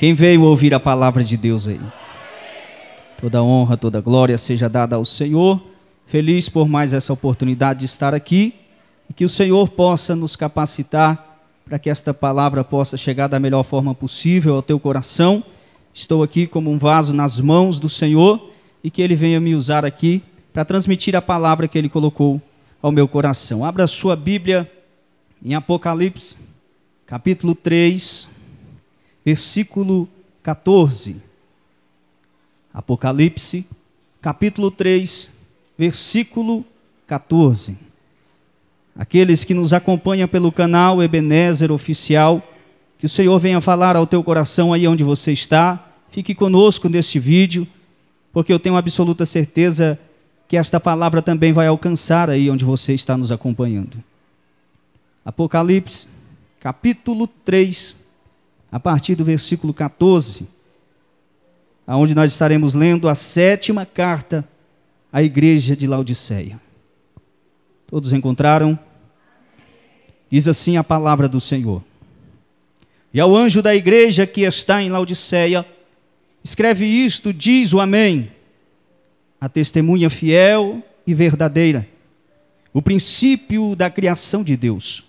Quem veio ouvir a palavra de Deus aí? Toda honra, toda glória seja dada ao Senhor. Feliz por mais essa oportunidade de estar aqui e que o Senhor possa nos capacitar para que esta palavra possa chegar da melhor forma possível ao teu coração. Estou aqui como um vaso nas mãos do Senhor e que Ele venha me usar aqui para transmitir a palavra que Ele colocou ao meu coração. Abra sua Bíblia em Apocalipse, capítulo 3 versículo 14. Apocalipse, capítulo 3, versículo 14. Aqueles que nos acompanham pelo canal Ebenezer Oficial, que o Senhor venha falar ao teu coração aí onde você está. Fique conosco neste vídeo, porque eu tenho absoluta certeza que esta palavra também vai alcançar aí onde você está nos acompanhando. Apocalipse, capítulo 3, a partir do versículo 14, aonde nós estaremos lendo a sétima carta à igreja de Laodiceia. Todos encontraram? Diz assim a palavra do Senhor. E ao anjo da igreja que está em Laodiceia, escreve isto, diz o Amém, a testemunha fiel e verdadeira, o princípio da criação de Deus.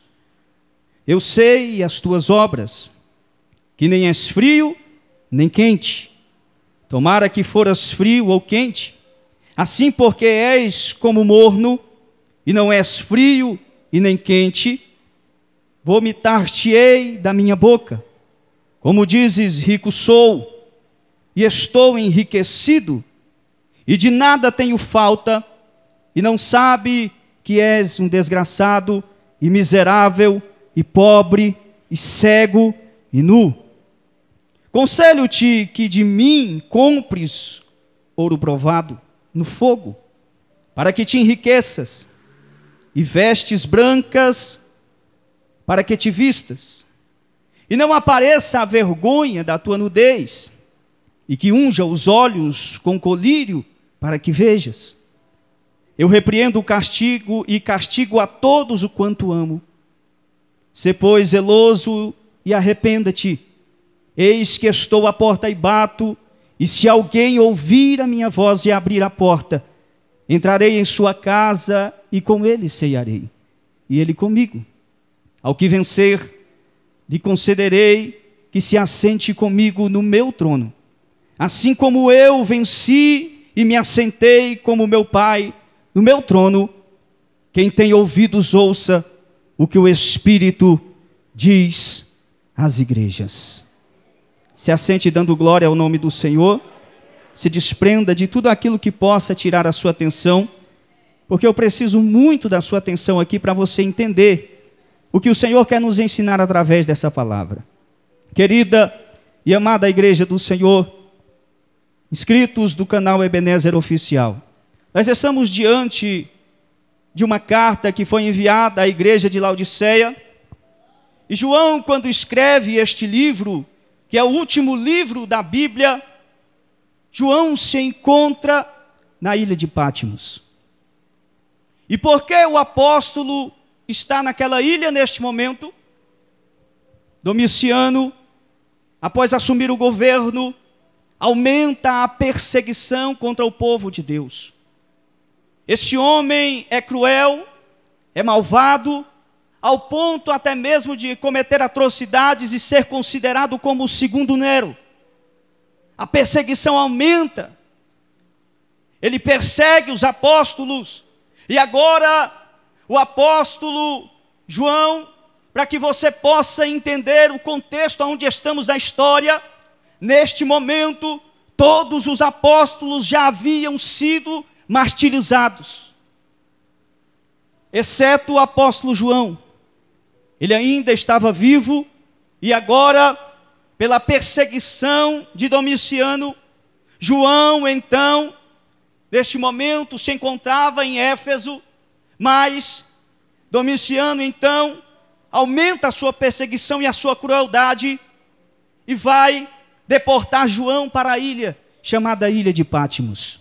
Eu sei as tuas obras que nem és frio, nem quente. Tomara que foras frio ou quente. Assim, porque és como morno, e não és frio e nem quente, vomitar-te-ei da minha boca. Como dizes, rico sou, e estou enriquecido, e de nada tenho falta, e não sabe que és um desgraçado, e miserável, e pobre, e cego, e nu. Conselho-te que de mim compres ouro provado no fogo, para que te enriqueças, e vestes brancas, para que te vistas, e não apareça a vergonha da tua nudez, e que unja os olhos com colírio, para que vejas. Eu repreendo o castigo e castigo a todos o quanto amo. Se, pois, zeloso e arrependa-te. Eis que estou à porta e bato, e se alguém ouvir a minha voz e abrir a porta, entrarei em sua casa e com ele ceiarei, e ele comigo. Ao que vencer, lhe concederei que se assente comigo no meu trono, assim como eu venci e me assentei como meu Pai no meu trono. Quem tem ouvidos, ouça o que o Espírito diz às igrejas. Se assente dando glória ao nome do Senhor. Se desprenda de tudo aquilo que possa tirar a sua atenção, porque eu preciso muito da sua atenção aqui para você entender o que o Senhor quer nos ensinar através dessa palavra. Querida e amada Igreja do Senhor, inscritos do canal Ebenezer Oficial, nós estamos diante de uma carta que foi enviada à Igreja de Laodiceia. E João, quando escreve este livro, que é o último livro da Bíblia, João se encontra na ilha de Patmos. E por que o apóstolo está naquela ilha neste momento? Domiciano, após assumir o governo, aumenta a perseguição contra o povo de Deus. Esse homem é cruel, é malvado, ao ponto até mesmo de cometer atrocidades e ser considerado como o segundo Nero. A perseguição aumenta. Ele persegue os apóstolos. E agora, o apóstolo João, para que você possa entender o contexto onde estamos na história, neste momento, todos os apóstolos já haviam sido martirizados, exceto o apóstolo João ele ainda estava vivo e agora, pela perseguição de Domiciano, João então, neste momento, se encontrava em Éfeso, mas Domiciano então aumenta a sua perseguição e a sua crueldade e vai deportar João para a ilha chamada Ilha de Pátimos.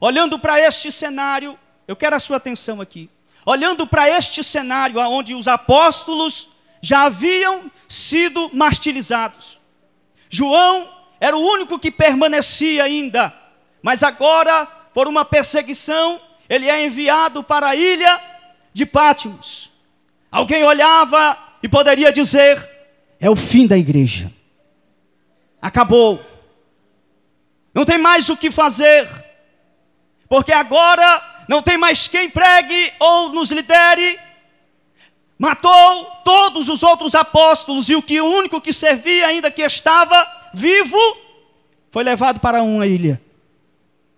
Olhando para este cenário, eu quero a sua atenção aqui olhando para este cenário onde os apóstolos já haviam sido martirizados. João era o único que permanecia ainda, mas agora, por uma perseguição, ele é enviado para a ilha de Pátimos. Alguém olhava e poderia dizer: é o fim da igreja. Acabou. Não tem mais o que fazer. Porque agora não tem mais quem pregue ou nos lidere. Matou todos os outros apóstolos e o que o único que servia ainda que estava vivo foi levado para uma ilha.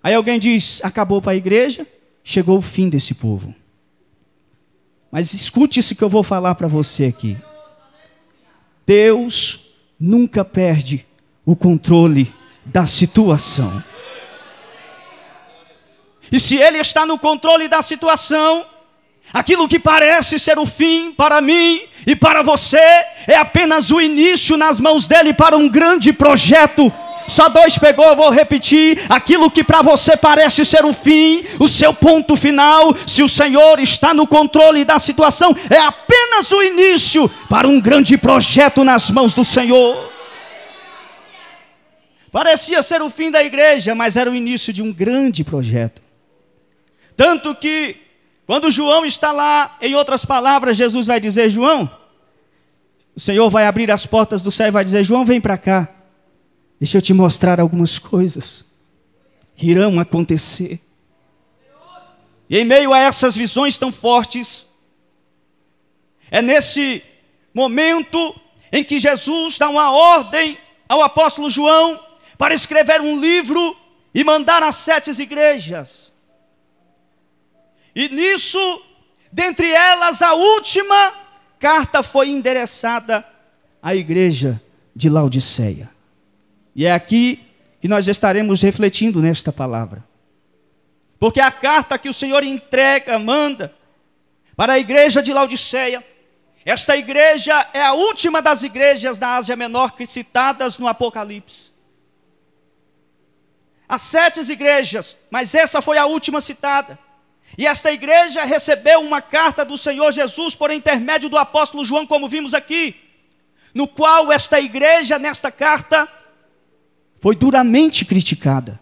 Aí alguém diz: acabou para a igreja, chegou o fim desse povo. Mas escute isso que eu vou falar para você aqui. Deus nunca perde o controle da situação. E se Ele está no controle da situação, aquilo que parece ser o fim para mim e para você é apenas o início nas mãos dele para um grande projeto. Só dois pegou, eu vou repetir. Aquilo que para você parece ser o fim, o seu ponto final, se o Senhor está no controle da situação, é apenas o início para um grande projeto nas mãos do Senhor. Parecia ser o fim da igreja, mas era o início de um grande projeto. Tanto que, quando João está lá, em outras palavras, Jesus vai dizer: João, o Senhor vai abrir as portas do céu e vai dizer: João, vem para cá, deixa eu te mostrar algumas coisas que irão acontecer. E em meio a essas visões tão fortes, é nesse momento em que Jesus dá uma ordem ao apóstolo João para escrever um livro e mandar às sete igrejas. E nisso, dentre elas, a última carta foi endereçada à igreja de Laodiceia. E é aqui que nós estaremos refletindo nesta palavra. Porque a carta que o Senhor entrega, manda para a igreja de Laodiceia, esta igreja é a última das igrejas da Ásia Menor citadas no Apocalipse. Há sete igrejas, mas essa foi a última citada. E esta igreja recebeu uma carta do Senhor Jesus por intermédio do apóstolo João, como vimos aqui, no qual esta igreja, nesta carta, foi duramente criticada.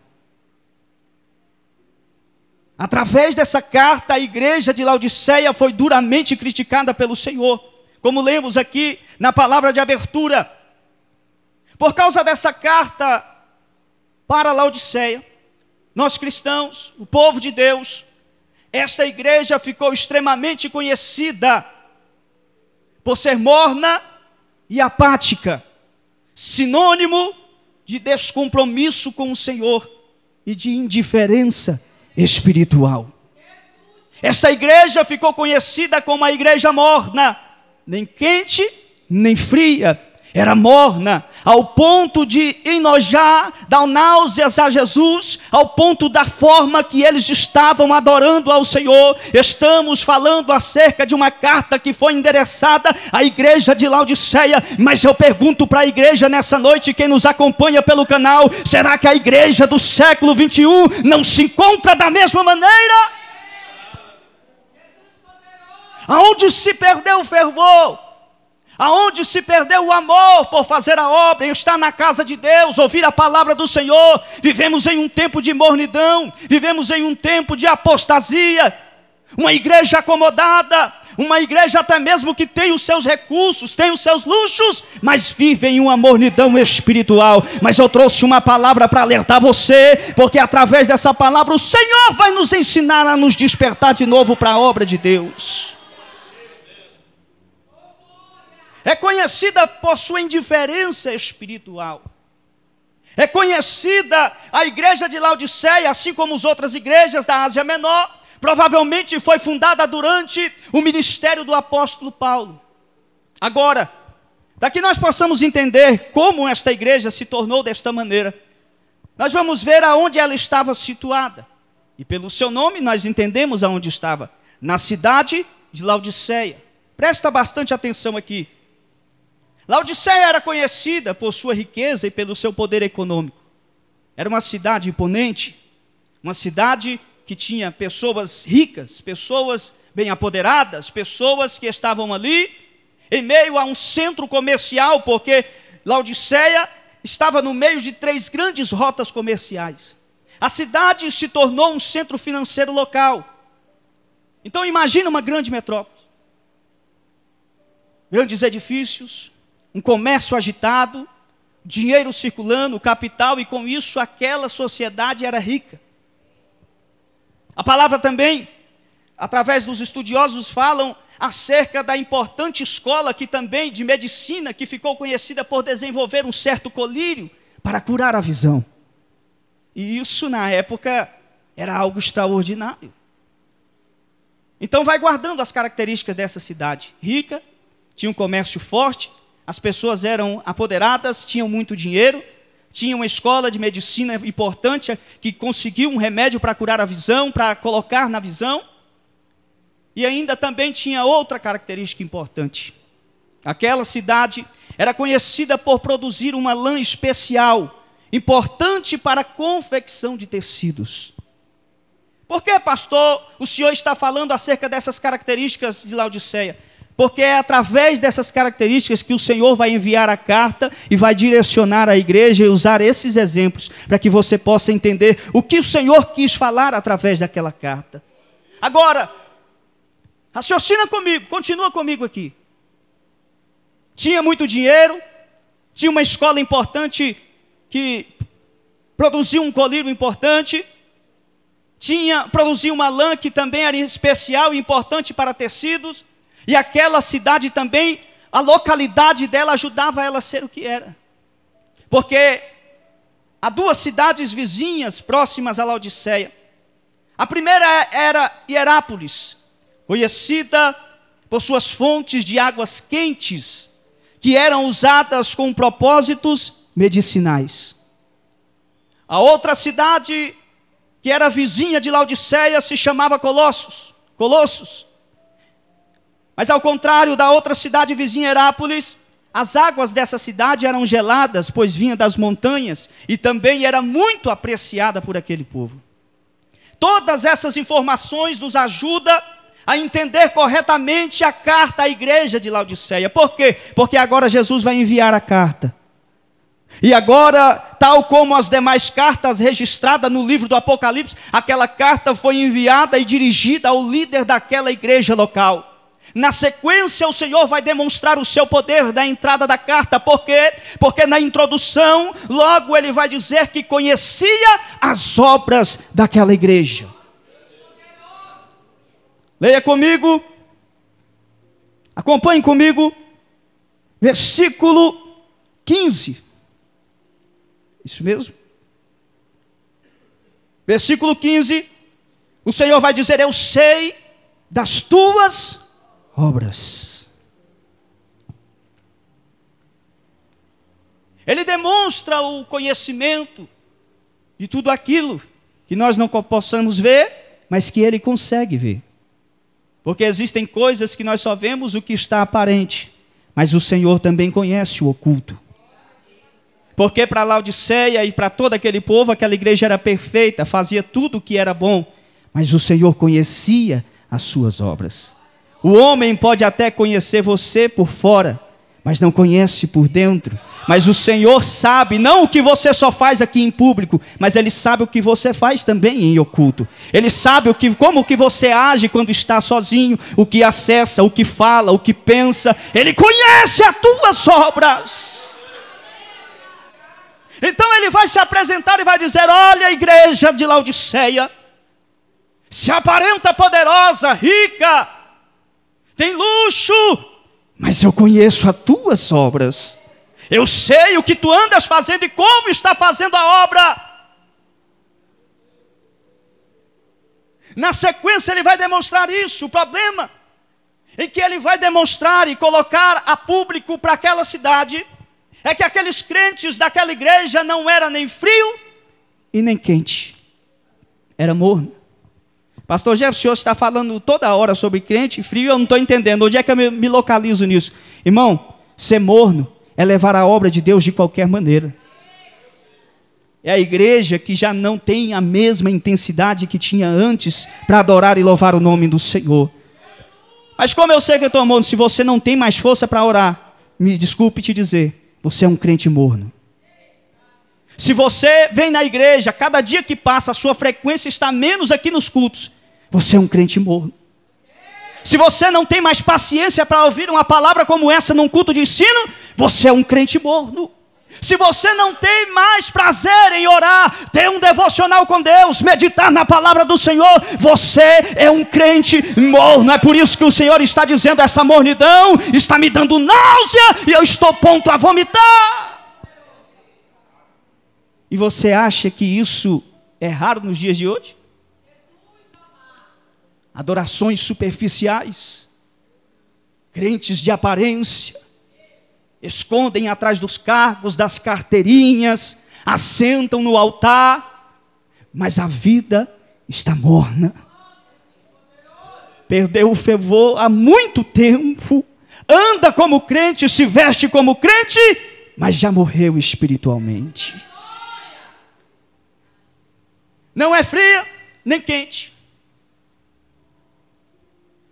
Através dessa carta, a igreja de Laodiceia foi duramente criticada pelo Senhor, como lemos aqui na palavra de abertura. Por causa dessa carta para Laodiceia, nós cristãos, o povo de Deus, esta igreja ficou extremamente conhecida por ser morna e apática, sinônimo de descompromisso com o Senhor e de indiferença espiritual. Esta igreja ficou conhecida como a igreja morna, nem quente, nem fria, era morna ao ponto de enojar, dar náuseas a Jesus, ao ponto da forma que eles estavam adorando ao Senhor. Estamos falando acerca de uma carta que foi endereçada à igreja de Laodiceia, mas eu pergunto para a igreja nessa noite, quem nos acompanha pelo canal, será que a igreja do século 21 não se encontra da mesma maneira? Aonde se perdeu o fervor? aonde se perdeu o amor por fazer a obra, em estar na casa de Deus, ouvir a palavra do Senhor. Vivemos em um tempo de mornidão, vivemos em um tempo de apostasia, uma igreja acomodada, uma igreja até mesmo que tem os seus recursos, tem os seus luxos, mas vive em uma mornidão espiritual. Mas eu trouxe uma palavra para alertar você, porque através dessa palavra o Senhor vai nos ensinar a nos despertar de novo para a obra de Deus. É conhecida por sua indiferença espiritual. É conhecida a igreja de Laodiceia, assim como as outras igrejas da Ásia Menor, provavelmente foi fundada durante o ministério do apóstolo Paulo. Agora, para que nós possamos entender como esta igreja se tornou desta maneira, nós vamos ver aonde ela estava situada. E pelo seu nome nós entendemos aonde estava, na cidade de Laodiceia. Presta bastante atenção aqui. Laodiceia era conhecida por sua riqueza e pelo seu poder econômico. Era uma cidade imponente, uma cidade que tinha pessoas ricas, pessoas bem apoderadas, pessoas que estavam ali em meio a um centro comercial, porque Laodiceia estava no meio de três grandes rotas comerciais. A cidade se tornou um centro financeiro local. Então imagina uma grande metrópole. Grandes edifícios, um comércio agitado, dinheiro circulando, capital, e com isso aquela sociedade era rica. A palavra também, através dos estudiosos, falam acerca da importante escola que também de medicina que ficou conhecida por desenvolver um certo colírio para curar a visão. E isso na época era algo extraordinário. Então vai guardando as características dessa cidade, rica, tinha um comércio forte, as pessoas eram apoderadas, tinham muito dinheiro, tinham uma escola de medicina importante que conseguiu um remédio para curar a visão, para colocar na visão. E ainda também tinha outra característica importante. Aquela cidade era conhecida por produzir uma lã especial, importante para a confecção de tecidos. Por que, pastor, o senhor está falando acerca dessas características de Laodiceia? porque é através dessas características que o Senhor vai enviar a carta e vai direcionar a igreja e usar esses exemplos para que você possa entender o que o Senhor quis falar através daquela carta. Agora, raciocina comigo, continua comigo aqui. Tinha muito dinheiro, tinha uma escola importante que produziu um colírio importante, tinha produziu uma lã que também era especial e importante para tecidos, e aquela cidade também, a localidade dela ajudava ela a ser o que era. Porque há duas cidades vizinhas próximas à Laodiceia. A primeira era Hierápolis, conhecida por suas fontes de águas quentes, que eram usadas com propósitos medicinais. A outra cidade que era vizinha de Laodiceia se chamava Colossos. Colossos. Mas ao contrário da outra cidade vizinha, Herápolis, as águas dessa cidade eram geladas, pois vinha das montanhas, e também era muito apreciada por aquele povo. Todas essas informações nos ajudam a entender corretamente a carta à igreja de Laodiceia. Por quê? Porque agora Jesus vai enviar a carta. E agora, tal como as demais cartas registradas no livro do Apocalipse, aquela carta foi enviada e dirigida ao líder daquela igreja local. Na sequência, o Senhor vai demonstrar o seu poder da entrada da carta, por quê? Porque na introdução, logo ele vai dizer que conhecia as obras daquela igreja. Leia comigo, acompanhe comigo, versículo 15. Isso mesmo? Versículo 15: o Senhor vai dizer: Eu sei das tuas obras. Ele demonstra o conhecimento de tudo aquilo que nós não possamos ver, mas que ele consegue ver. Porque existem coisas que nós só vemos o que está aparente, mas o Senhor também conhece o oculto. Porque para Laodiceia e para todo aquele povo, aquela igreja era perfeita, fazia tudo o que era bom, mas o Senhor conhecia as suas obras. O homem pode até conhecer você por fora, mas não conhece por dentro. Mas o Senhor sabe, não o que você só faz aqui em público, mas Ele sabe o que você faz também em oculto. Ele sabe o que, como que você age quando está sozinho, o que acessa, o que fala, o que pensa. Ele conhece as tuas obras. Então Ele vai se apresentar e vai dizer: Olha a igreja de Laodiceia, se aparenta poderosa, rica, tem luxo, mas eu conheço as tuas obras. Eu sei o que tu andas fazendo e como está fazendo a obra. Na sequência, ele vai demonstrar isso, o problema. Em que ele vai demonstrar e colocar a público para aquela cidade é que aqueles crentes daquela igreja não era nem frio e nem quente, era morno. Pastor Jeff, o senhor está falando toda hora sobre crente frio, eu não estou entendendo. Onde é que eu me, me localizo nisso? Irmão, ser morno é levar a obra de Deus de qualquer maneira. É a igreja que já não tem a mesma intensidade que tinha antes para adorar e louvar o nome do Senhor. Mas como eu sei que eu estou morno, se você não tem mais força para orar, me desculpe te dizer, você é um crente morno. Se você vem na igreja, cada dia que passa, a sua frequência está menos aqui nos cultos você é um crente morno. Se você não tem mais paciência para ouvir uma palavra como essa num culto de ensino, você é um crente morno. Se você não tem mais prazer em orar, ter um devocional com Deus, meditar na palavra do Senhor, você é um crente morno. É por isso que o Senhor está dizendo: essa mornidão está me dando náusea e eu estou pronto a vomitar. E você acha que isso é raro nos dias de hoje? adorações superficiais, crentes de aparência, escondem atrás dos cargos, das carteirinhas, assentam no altar, mas a vida está morna. Perdeu o fervor há muito tempo, anda como crente, se veste como crente, mas já morreu espiritualmente. Não é fria nem quente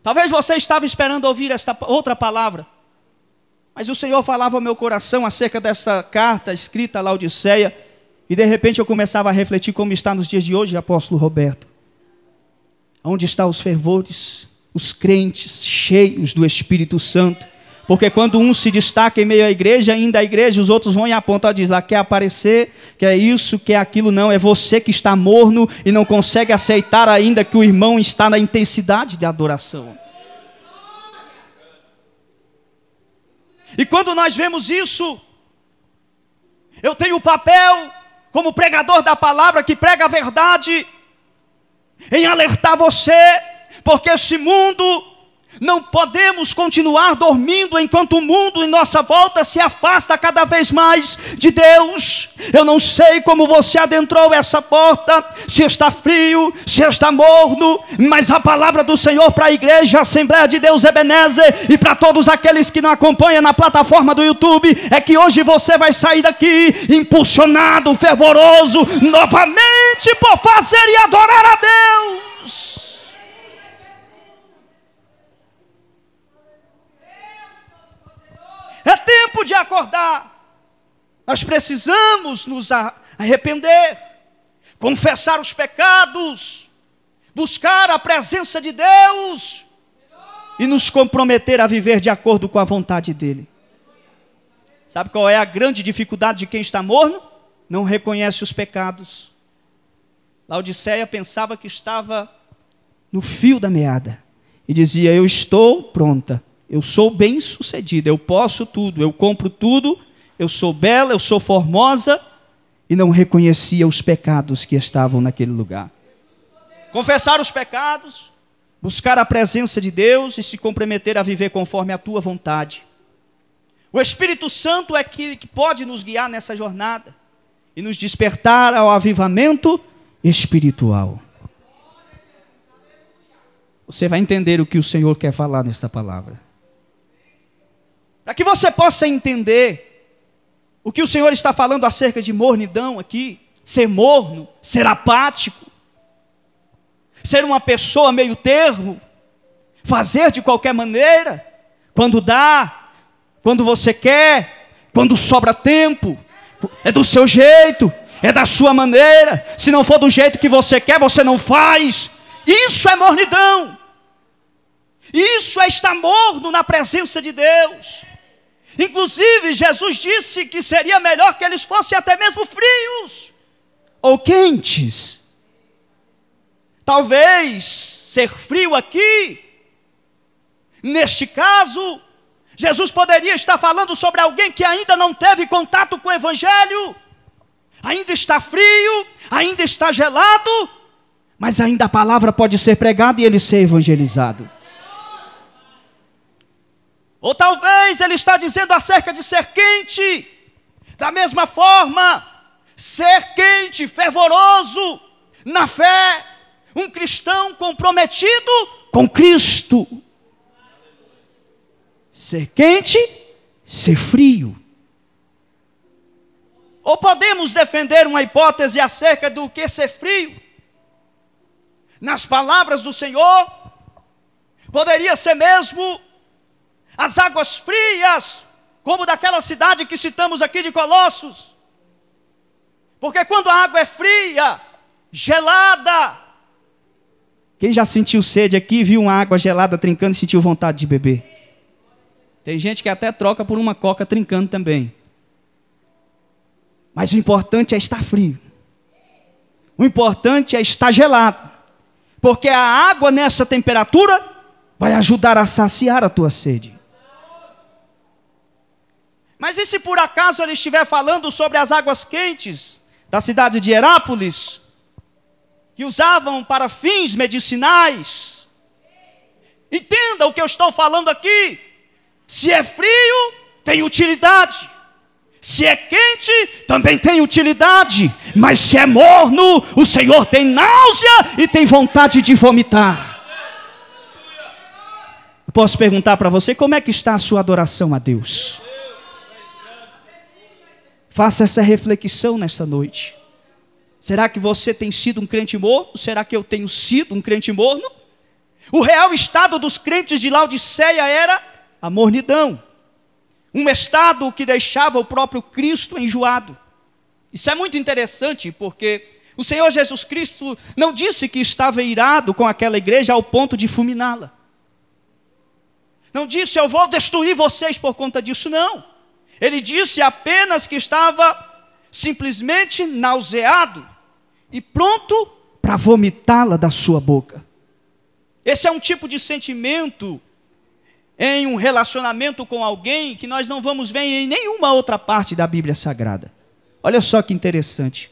Talvez você estava esperando ouvir esta outra palavra. Mas o Senhor falava ao meu coração acerca dessa carta escrita a Laodiceia, e de repente eu começava a refletir como está nos dias de hoje, apóstolo Roberto. Onde estão os fervores, os crentes cheios do Espírito Santo, porque quando um se destaca em meio à igreja, ainda a igreja, os outros vão e apontam, diz lá, quer aparecer, quer isso, quer aquilo, não. É você que está morno e não consegue aceitar ainda que o irmão está na intensidade de adoração. E quando nós vemos isso, eu tenho o papel, como pregador da palavra que prega a verdade, em alertar você, porque esse mundo não podemos continuar dormindo enquanto o mundo em nossa volta se afasta cada vez mais de Deus. Eu não sei como você adentrou essa porta, se está frio, se está morno, mas a palavra do Senhor para a igreja, a Assembleia de Deus Ebenezer e para todos aqueles que não acompanham na plataforma do YouTube é que hoje você vai sair daqui impulsionado, fervoroso, novamente por fazer e adorar a Deus. É tempo de acordar. Nós precisamos nos arrepender, confessar os pecados, buscar a presença de Deus e nos comprometer a viver de acordo com a vontade dEle. Sabe qual é a grande dificuldade de quem está morno? Não reconhece os pecados. Laodiceia pensava que estava no fio da meada e dizia: Eu estou pronta, eu sou bem sucedida, eu posso tudo, eu compro tudo, eu sou bela, eu sou formosa, e não reconhecia os pecados que estavam naquele lugar. Confessar os pecados, buscar a presença de Deus e se comprometer a viver conforme a tua vontade. O Espírito Santo é aquele que pode nos guiar nessa jornada e nos despertar ao avivamento espiritual. Você vai entender o que o Senhor quer falar nesta palavra. Para que você possa entender o que o Senhor está falando acerca de mornidão aqui, ser morno, ser apático, ser uma pessoa meio termo, fazer de qualquer maneira, quando dá, quando você quer, quando sobra tempo, é do seu jeito, é da sua maneira. Se não for do jeito que você quer, você não faz. Isso é mornidão. Isso é estar morno na presença de Deus. Inclusive, Jesus disse que seria melhor que eles fossem até mesmo frios ou quentes. Talvez ser frio aqui, neste caso, Jesus poderia estar falando sobre alguém que ainda não teve contato com o Evangelho, ainda está frio, ainda está gelado, mas ainda a palavra pode ser pregada e ele ser evangelizado. Ou talvez ele está dizendo acerca de ser quente. Da mesma forma, ser quente, fervoroso na fé, um cristão comprometido com Cristo. Ser quente, ser frio. Ou podemos defender uma hipótese acerca do que ser frio? Nas palavras do Senhor, poderia ser mesmo as águas frias, como daquela cidade que citamos aqui de Colossos. Porque quando a água é fria, gelada, quem já sentiu sede aqui, viu uma água gelada trincando e sentiu vontade de beber? Tem gente que até troca por uma coca trincando também. Mas o importante é estar frio. O importante é estar gelado. Porque a água nessa temperatura vai ajudar a saciar a tua sede. Mas e se por acaso ele estiver falando sobre as águas quentes da cidade de Herápolis, que usavam para fins medicinais? Entenda o que eu estou falando aqui. Se é frio, tem utilidade. Se é quente, também tem utilidade. Mas se é morno, o Senhor tem náusea e tem vontade de vomitar. Eu posso perguntar para você como é que está a sua adoração a Deus? Faça essa reflexão nessa noite. Será que você tem sido um crente morno? Será que eu tenho sido um crente morno? O real estado dos crentes de Laodiceia era a mornidão. Um estado que deixava o próprio Cristo enjoado. Isso é muito interessante, porque o Senhor Jesus Cristo não disse que estava irado com aquela igreja ao ponto de fulminá-la. Não disse, eu vou destruir vocês por conta disso, não. Ele disse apenas que estava simplesmente nauseado e pronto para vomitá-la da sua boca. Esse é um tipo de sentimento em um relacionamento com alguém que nós não vamos ver em nenhuma outra parte da Bíblia Sagrada. Olha só que interessante.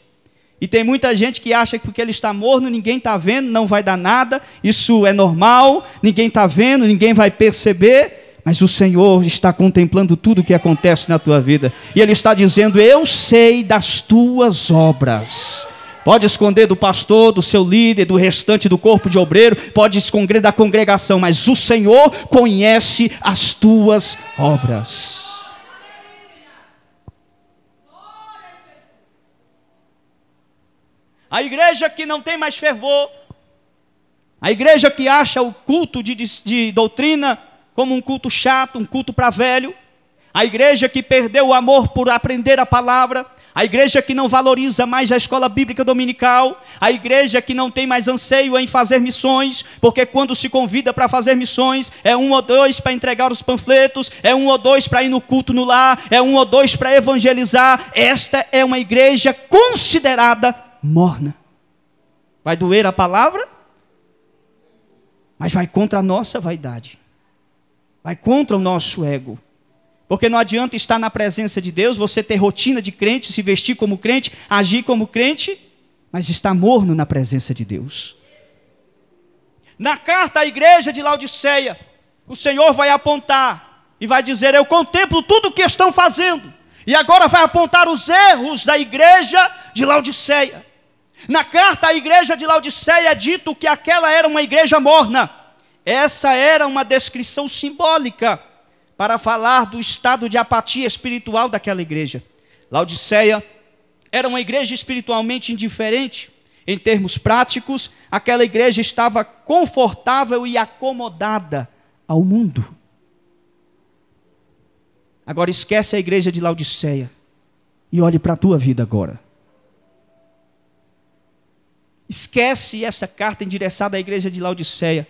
E tem muita gente que acha que porque ele está morno, ninguém está vendo, não vai dar nada, isso é normal, ninguém está vendo, ninguém vai perceber. Mas o Senhor está contemplando tudo o que acontece na tua vida. E Ele está dizendo: Eu sei das tuas obras. Pode esconder do pastor, do seu líder, do restante do corpo de obreiro, pode esconder da congregação, mas o Senhor conhece as tuas obras. A igreja que não tem mais fervor, a igreja que acha o culto de, de, de doutrina como um culto chato, um culto para velho. A igreja que perdeu o amor por aprender a palavra, a igreja que não valoriza mais a escola bíblica dominical, a igreja que não tem mais anseio em fazer missões, porque quando se convida para fazer missões, é um ou dois para entregar os panfletos, é um ou dois para ir no culto no lar, é um ou dois para evangelizar. Esta é uma igreja considerada morna. Vai doer a palavra, mas vai contra a nossa vaidade. Vai contra o nosso ego. Porque não adianta estar na presença de Deus, você ter rotina de crente, se vestir como crente, agir como crente, mas estar morno na presença de Deus. Na carta à igreja de Laodiceia, o Senhor vai apontar e vai dizer: Eu contemplo tudo o que estão fazendo. E agora vai apontar os erros da igreja de Laodiceia. Na carta à igreja de Laodiceia é dito que aquela era uma igreja morna. Essa era uma descrição simbólica para falar do estado de apatia espiritual daquela igreja. Laodiceia era uma igreja espiritualmente indiferente. Em termos práticos, aquela igreja estava confortável e acomodada ao mundo. Agora esquece a igreja de Laodiceia e olhe para a tua vida agora. Esquece essa carta endereçada à igreja de Laodiceia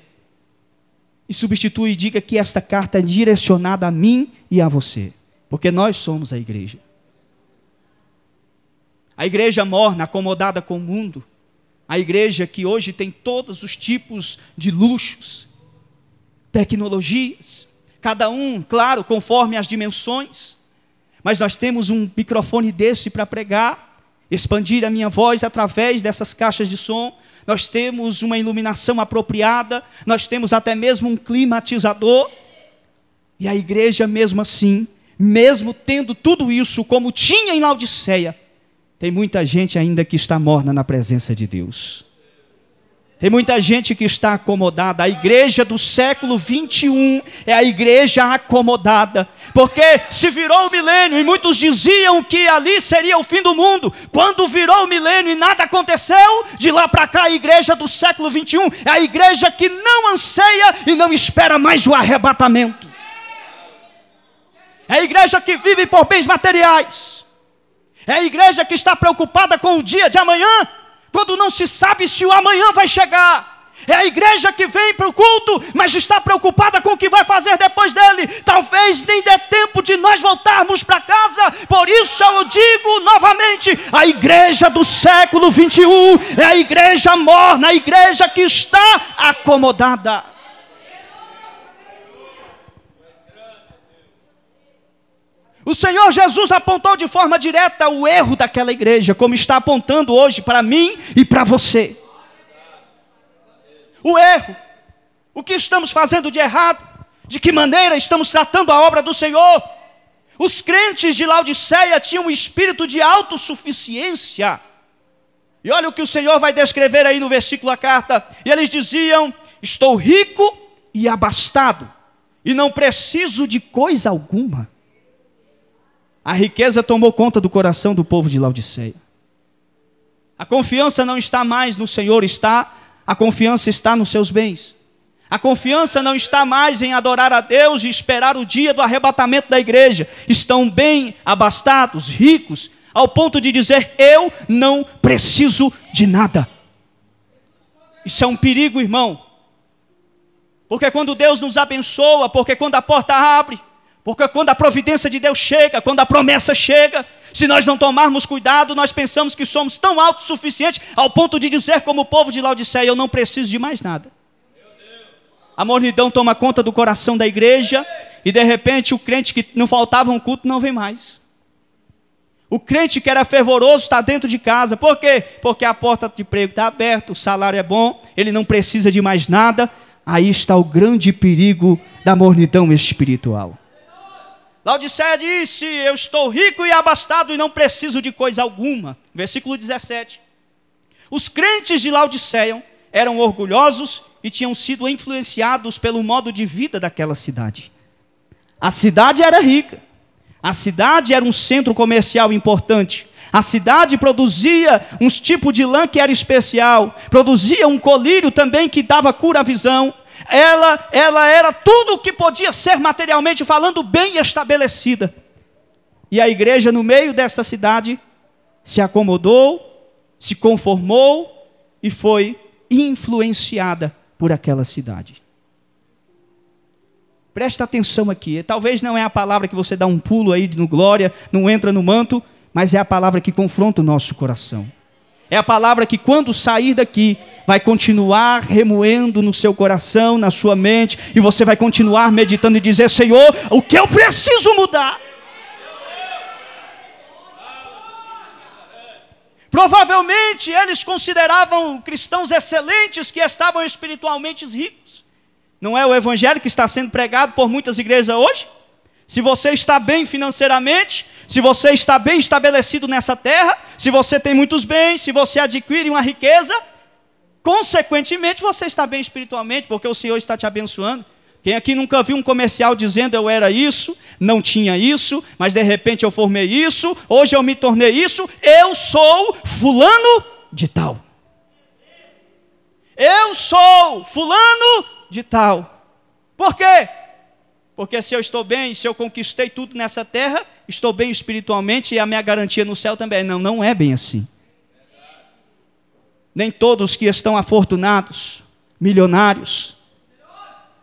e substitui e diga que esta carta é direcionada a mim e a você, porque nós somos a igreja. A igreja morna, acomodada com o mundo, a igreja que hoje tem todos os tipos de luxos, tecnologias, cada um, claro, conforme as dimensões, mas nós temos um microfone desse para pregar, expandir a minha voz através dessas caixas de som, nós temos uma iluminação apropriada, nós temos até mesmo um climatizador. E a igreja, mesmo assim, mesmo tendo tudo isso como tinha em Laodiceia, tem muita gente ainda que está morna na presença de Deus. Tem muita gente que está acomodada. A igreja do século 21 é a igreja acomodada, porque se virou o milênio e muitos diziam que ali seria o fim do mundo. Quando virou o milênio e nada aconteceu, de lá para cá a igreja do século 21 é a igreja que não anseia e não espera mais o arrebatamento. É a igreja que vive por bens materiais. É a igreja que está preocupada com o dia de amanhã quando não se sabe se o amanhã vai chegar. É a igreja que vem para o culto, mas está preocupada com o que vai fazer depois dele. Talvez nem dê tempo de nós voltarmos para casa. Por isso eu digo novamente: a igreja do século 21 é a igreja morna, a igreja que está acomodada. O Senhor Jesus apontou de forma direta o erro daquela igreja, como está apontando hoje para mim e para você. O erro, o que estamos fazendo de errado, de que maneira estamos tratando a obra do Senhor. Os crentes de Laodiceia tinham um espírito de autossuficiência. E olha o que o Senhor vai descrever aí no versículo da carta. E eles diziam: Estou rico e abastado, e não preciso de coisa alguma. A riqueza tomou conta do coração do povo de Laodiceia. A confiança não está mais no Senhor, está a confiança está nos seus bens. A confiança não está mais em adorar a Deus e esperar o dia do arrebatamento da igreja. Estão bem abastados, ricos, ao ponto de dizer: Eu não preciso de nada. Isso é um perigo, irmão. Porque quando Deus nos abençoa, porque quando a porta abre, porque quando a providência de Deus chega, quando a promessa chega, se nós não tomarmos cuidado, nós pensamos que somos tão autossuficientes ao ponto de dizer, como o povo de Laodiceia, eu não preciso de mais nada. A mornidão toma conta do coração da igreja e de repente o crente que não faltava um culto não vem mais. O crente que era fervoroso está dentro de casa. Por quê? Porque a porta de emprego está aberta, o salário é bom, ele não precisa de mais nada. Aí está o grande perigo da mornidão espiritual. Laodiceia disse: Eu estou rico e abastado e não preciso de coisa alguma. Versículo 17. Os crentes de Laodiceia eram orgulhosos e tinham sido influenciados pelo modo de vida daquela cidade. A cidade era rica, a cidade era um centro comercial importante, a cidade produzia uns tipos de lã que era especial, produzia um colírio também que dava cura à visão. Ela, ela era tudo o que podia ser materialmente falando bem estabelecida. E a igreja no meio dessa cidade se acomodou, se conformou e foi influenciada por aquela cidade. Presta atenção aqui. Talvez não é a palavra que você dá um pulo aí no glória, não entra no manto, mas é a palavra que confronta o nosso coração. É a palavra que quando sair daqui, vai continuar remoendo no seu coração, na sua mente, e você vai continuar meditando e dizer: Senhor, o que eu preciso mudar? Provavelmente eles consideravam cristãos excelentes que estavam espiritualmente ricos. Não é o evangelho que está sendo pregado por muitas igrejas hoje? Se você está bem financeiramente, se você está bem estabelecido nessa terra, se você tem muitos bens, se você adquire uma riqueza, Consequentemente, você está bem espiritualmente, porque o Senhor está te abençoando. Quem aqui nunca viu um comercial dizendo eu era isso, não tinha isso, mas de repente eu formei isso, hoje eu me tornei isso, eu sou fulano de tal. Eu sou fulano de tal. Por quê? Porque se eu estou bem, se eu conquistei tudo nessa terra, estou bem espiritualmente e a minha garantia no céu também. Não, não é bem assim. Nem todos que estão afortunados, milionários,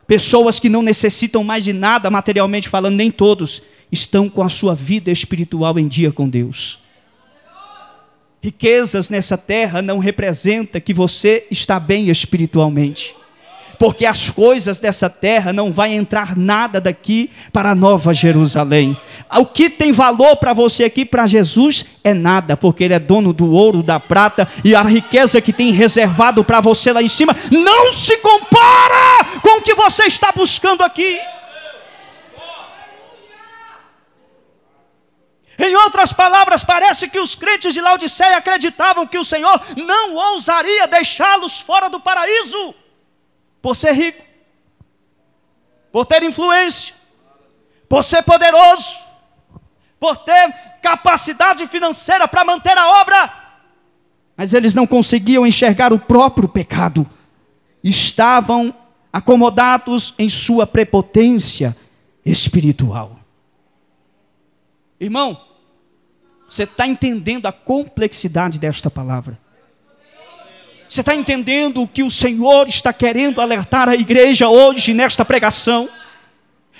pessoas que não necessitam mais de nada materialmente falando, nem todos estão com a sua vida espiritual em dia com Deus. Riquezas nessa terra não representa que você está bem espiritualmente porque as coisas dessa terra não vai entrar nada daqui para a Nova Jerusalém. O que tem valor para você aqui, para Jesus, é nada, porque Ele é dono do ouro, da prata e a riqueza que tem reservado para você lá em cima não se compara com o que você está buscando aqui. Em outras palavras, parece que os crentes de Laodiceia acreditavam que o Senhor não ousaria deixá-los fora do paraíso por ser rico, por ter influência, por ser poderoso, por ter capacidade financeira para manter a obra. Mas eles não conseguiam enxergar o próprio pecado. Estavam acomodados em sua prepotência espiritual. Irmão, você está entendendo a complexidade desta palavra. Você está entendendo o que o Senhor está querendo alertar a igreja hoje nesta pregação?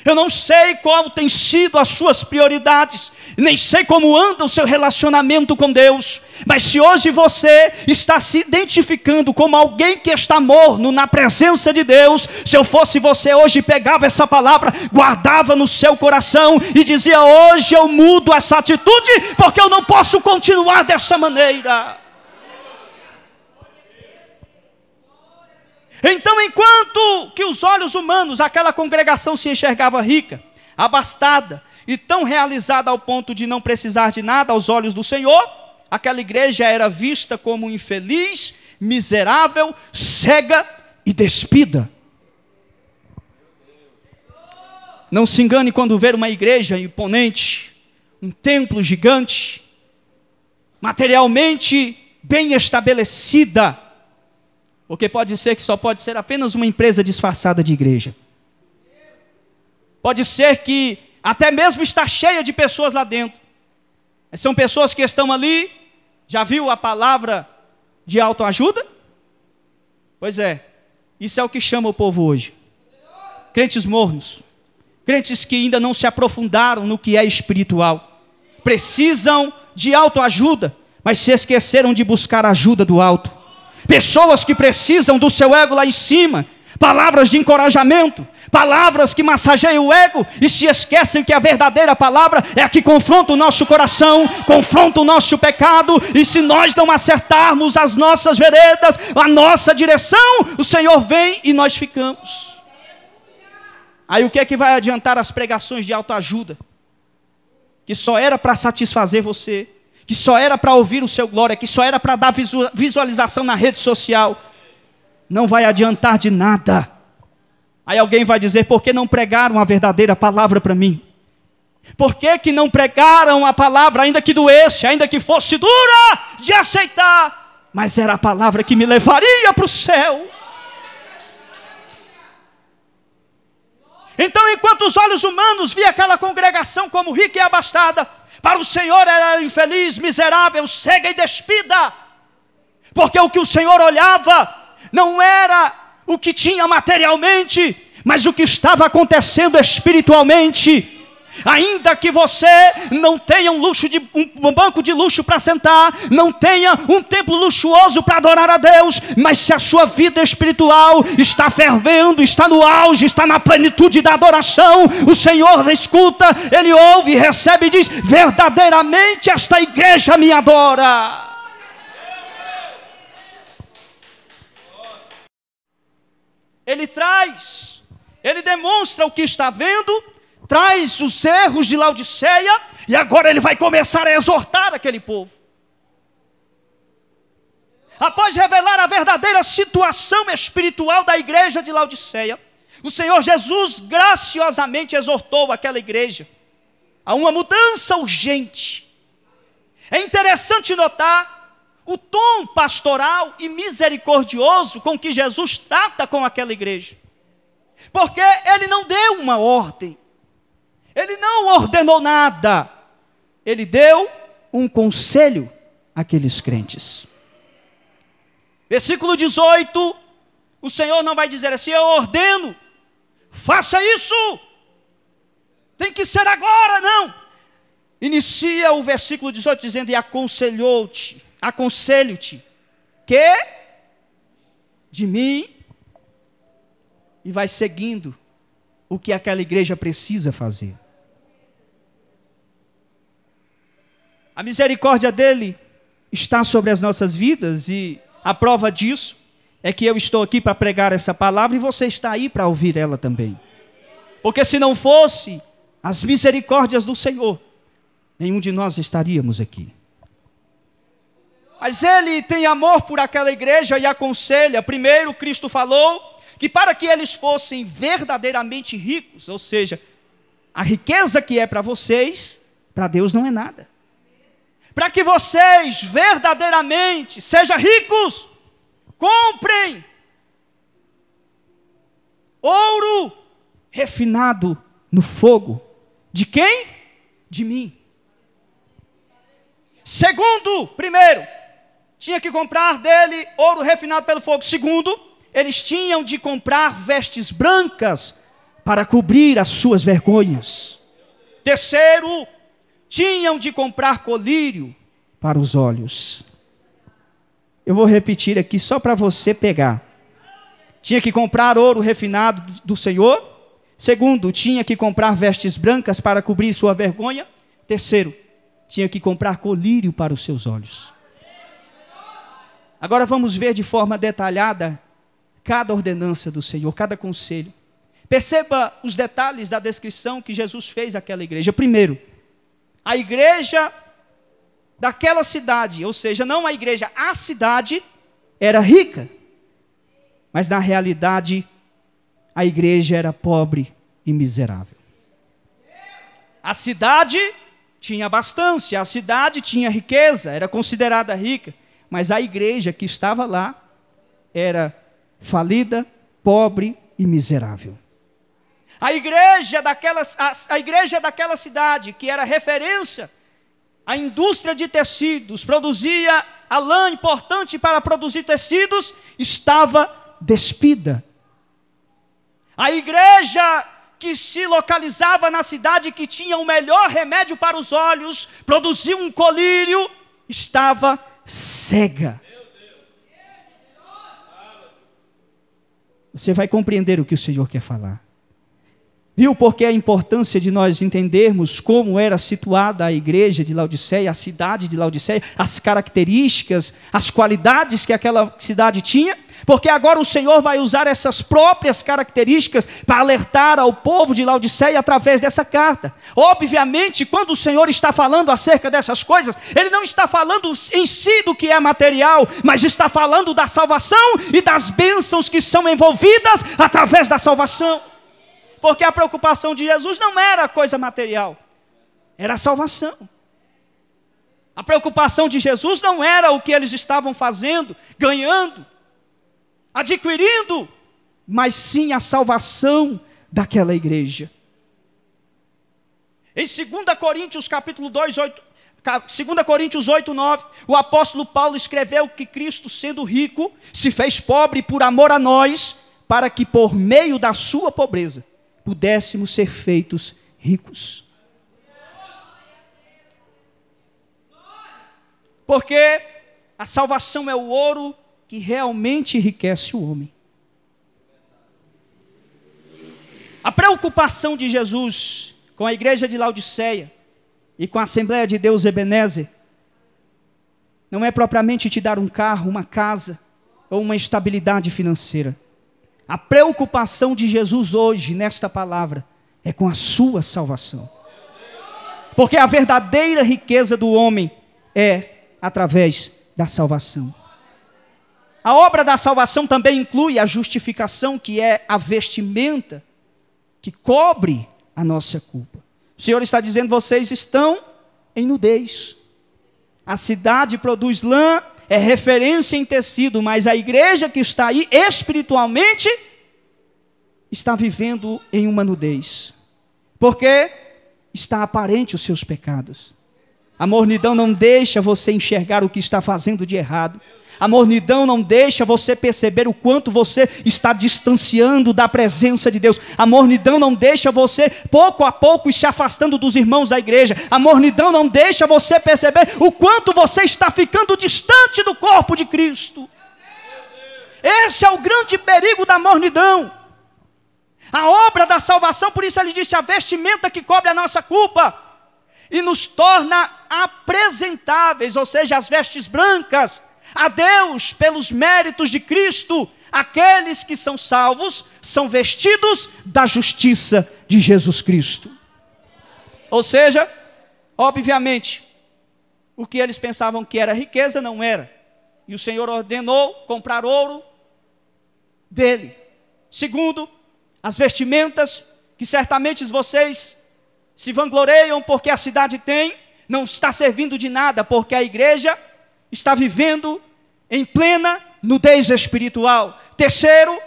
Eu não sei qual tem sido as suas prioridades, nem sei como anda o seu relacionamento com Deus, mas se hoje você está se identificando como alguém que está morno na presença de Deus, se eu fosse você hoje, pegava essa palavra, guardava no seu coração e dizia: Hoje eu mudo essa atitude, porque eu não posso continuar dessa maneira. Então, enquanto que os olhos humanos, aquela congregação se enxergava rica, abastada e tão realizada ao ponto de não precisar de nada aos olhos do Senhor, aquela igreja era vista como infeliz, miserável, cega e despida. Não se engane quando ver uma igreja imponente, um templo gigante, materialmente bem estabelecida, porque pode ser que só pode ser apenas uma empresa disfarçada de igreja. Pode ser que até mesmo está cheia de pessoas lá dentro. São pessoas que estão ali. Já viu a palavra de autoajuda? Pois é, isso é o que chama o povo hoje. Crentes mornos, crentes que ainda não se aprofundaram no que é espiritual, precisam de autoajuda, mas se esqueceram de buscar a ajuda do alto pessoas que precisam do seu ego lá em cima, palavras de encorajamento, palavras que massageiam o ego e se esquecem que a verdadeira palavra é a que confronta o nosso coração, confronta o nosso pecado, e se nós não acertarmos as nossas veredas, a nossa direção, o Senhor vem e nós ficamos. Aí o que é que vai adiantar as pregações de autoajuda? Que só era para satisfazer você que só era para ouvir o seu glória, que só era para dar visualização na rede social, não vai adiantar de nada. Aí alguém vai dizer: por que não pregaram a verdadeira palavra para mim? Por que, que não pregaram a palavra, ainda que doesse, ainda que fosse dura de aceitar? Mas era a palavra que me levaria para o céu. Então, enquanto os olhos humanos via aquela congregação como rica e abastada, para o Senhor era infeliz, miserável, cega e despida. Porque o que o Senhor olhava não era o que tinha materialmente, mas o que estava acontecendo espiritualmente. Ainda que você não tenha um luxo de um banco de luxo para sentar, não tenha um templo luxuoso para adorar a Deus, mas se a sua vida espiritual está fervendo, está no auge, está na plenitude da adoração, o Senhor escuta, ele ouve, recebe e diz: "Verdadeiramente esta igreja me adora". Ele traz, ele demonstra o que está vendo traz os erros de Laodiceia e agora ele vai começar a exortar aquele povo. Após revelar a verdadeira situação espiritual da igreja de Laodiceia, o Senhor Jesus graciosamente exortou aquela igreja a uma mudança urgente. É interessante notar o tom pastoral e misericordioso com que Jesus trata com aquela igreja. Porque ele não deu uma ordem, ele não ordenou nada. Ele deu um conselho àqueles crentes. Versículo 18: o Senhor não vai dizer assim, eu ordeno, faça isso, tem que ser agora, não. Inicia o versículo 18 dizendo: E aconselhou-te, aconselho-te, que de mim, e vai seguindo o que aquela igreja precisa fazer. A misericórdia dele está sobre as nossas vidas e a prova disso é que eu estou aqui para pregar essa palavra e você está aí para ouvir ela também. Porque se não fosse as misericórdias do Senhor, nenhum de nós estaríamos aqui. Mas ele tem amor por aquela igreja e aconselha. Primeiro, Cristo falou que para que eles fossem verdadeiramente ricos, ou seja, a riqueza que é para vocês, para Deus não é nada para que vocês verdadeiramente sejam ricos, comprem ouro refinado no fogo. De quem? De mim. Segundo, primeiro, tinha que comprar dele ouro refinado pelo fogo. Segundo, eles tinham de comprar vestes brancas para cobrir as suas vergonhas. Terceiro, tinham de comprar colírio para os olhos. Eu vou repetir aqui só para você pegar. Tinha que comprar ouro refinado do Senhor. Segundo, tinha que comprar vestes brancas para cobrir sua vergonha. Terceiro, tinha que comprar colírio para os seus olhos. Agora vamos ver de forma detalhada cada ordenança do Senhor, cada conselho. Perceba os detalhes da descrição que Jesus fez àquela igreja. Primeiro, a igreja daquela cidade, ou seja, não a igreja, a cidade era rica. Mas na realidade, a igreja era pobre e miserável. A cidade tinha abastância, a cidade tinha riqueza, era considerada rica, mas a igreja que estava lá era falida, pobre e miserável. A igreja, daquelas, a, a igreja daquela cidade, que era referência a indústria de tecidos, produzia a lã importante para produzir tecidos, estava despida. A igreja que se localizava na cidade que tinha o melhor remédio para os olhos, produziu um colírio, estava cega. Você vai compreender o que o Senhor quer falar. Viu porque a importância de nós entendermos como era situada a igreja de Laodiceia, a cidade de Laodiceia, as características, as qualidades que aquela cidade tinha? Porque agora o Senhor vai usar essas próprias características para alertar ao povo de Laodiceia através dessa carta. Obviamente, quando o Senhor está falando acerca dessas coisas, ele não está falando em si do que é material, mas está falando da salvação e das bênçãos que são envolvidas através da salvação porque a preocupação de Jesus não era coisa material, era a salvação. A preocupação de Jesus não era o que eles estavam fazendo, ganhando, adquirindo, mas sim a salvação daquela igreja. Em 2 Coríntios capítulo 2, 8, 2 Coríntios 8, 9, o apóstolo Paulo escreveu que Cristo, sendo rico, se fez pobre por amor a nós, para que por meio da sua pobreza pudéssemos ser feitos ricos. Porque a salvação é o ouro que realmente enriquece o homem. A preocupação de Jesus com a igreja de Laodiceia e com a Assembleia de Deus Ebenezer não é propriamente te dar um carro, uma casa ou uma estabilidade financeira. A preocupação de Jesus hoje, nesta palavra, é com a sua salvação. Porque a verdadeira riqueza do homem é através da salvação. A obra da salvação também inclui a justificação, que é a vestimenta que cobre a nossa culpa. O Senhor está dizendo: vocês estão em nudez. A cidade produz lã é referência em tecido, mas a igreja que está aí espiritualmente está vivendo em uma nudez. Porque está aparente os seus pecados. A mornidão não deixa você enxergar o que está fazendo de errado. A mornidão não deixa você perceber o quanto você está distanciando da presença de Deus. A mornidão não deixa você, pouco a pouco, se afastando dos irmãos da igreja. A mornidão não deixa você perceber o quanto você está ficando distante do corpo de Cristo. Esse é o grande perigo da mornidão. A obra da salvação, por isso ele disse, a vestimenta que cobre a nossa culpa e nos torna apresentáveis, ou seja, as vestes brancas a Deus, pelos méritos de Cristo, aqueles que são salvos são vestidos da justiça de Jesus Cristo. Ou seja, obviamente, o que eles pensavam que era riqueza não era. E o Senhor ordenou comprar ouro dele. Segundo, as vestimentas que certamente vocês se vangloriam porque a cidade tem, não está servindo de nada, porque a igreja está vivendo em plena nudez espiritual. Terceiro,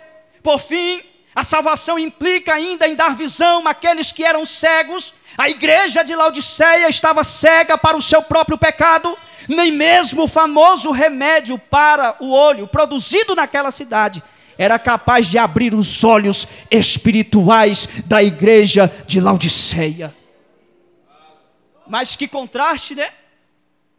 por fim, a salvação implica ainda em dar visão àqueles que eram cegos. A igreja de Laodiceia estava cega para o seu próprio pecado, nem mesmo o famoso remédio para o olho produzido naquela cidade era capaz de abrir os olhos espirituais da igreja de Laodiceia. Mas que contraste, né?